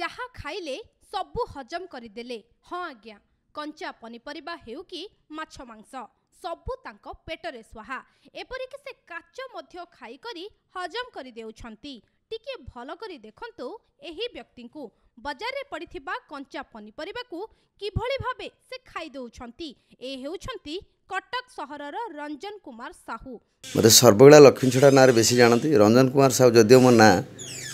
ଯାହା ଖାଇଲେ ସବୁ ହଜମ କରିଦେଲେ ହଁ ଆଜ୍ଞା କଞ୍ଚା ପନିପରିବା ହେଉ କି ମାଛ ମାଂସ ସବୁ ତାଙ୍କ ପେଟରେ ସୁହା ଏପରିକି ସେ କାଚ ମଧ୍ୟ ଖାଇକରି ହଜମ କରିଦେଉଛନ୍ତି ଟିକିଏ ଭଲ କରି ଦେଖନ୍ତୁ ଏହି ବ୍ୟକ୍ତିଙ୍କୁ ବଜାରରେ ପଡ଼ିଥିବା କଞ୍ଚା ପନିପରିବାକୁ କିଭଳି ଭାବେ ସେ ଖାଇଦେଉଛନ୍ତି ଏ ହେଉଛନ୍ତି କଟକ ସହରର ରଞ୍ଜନ କୁମାର ସାହୁ ମୋତେ ସର୍ବବେଳା ଲକ୍ଷ୍ମୀ ଛଡ଼ା ନାଁରେ ବେଶୀ ଜାଣନ୍ତି ରଞ୍ଜନ କୁମାର ସାହୁ ଯଦିଓ ମୋ ନାଁ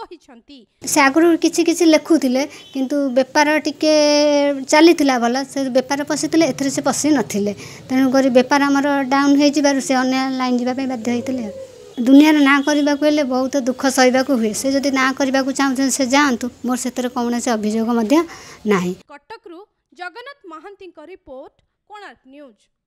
କହିଛନ୍ତି ସେ ଆଗରୁ କିଛି କିଛି ଲେଖୁଥିଲେ କିନ୍ତୁ ବେପାର ଟିକେ ଚାଲିଥିଲା ଭଲ ସେ ବେପାର ପଶିଥିଲେ ଏଥିରେ ସେ ପଶିନଥିଲେ ତେଣୁକରି ବେପାର ଆମର ଡାଉନ୍ ହୋଇଯିବାରୁ ସେ ଅନ୍ୟ ଲାଇନ୍ ଯିବା ପାଇଁ ବାଧ୍ୟ ହୋଇଥିଲେ ଦୁନିଆରେ ନାଁ କରିବାକୁ ହେଲେ ବହୁତ ଦୁଃଖ ସହିବାକୁ ହୁଏ ସେ ଯଦି ନାଁ କରିବାକୁ ଚାହୁଁଛନ୍ତି ସେ ଯାଆନ୍ତୁ ମୋର ସେଥିରେ କୌଣସି ଅଭିଯୋଗ ମଧ୍ୟ ନାହିଁ କଟକରୁ ଜଗନ୍ନାଥ ମହାନ୍ତିଙ୍କ ରିପୋର୍ଟ କୋଣାର୍କ ନ୍ୟୁଜ୍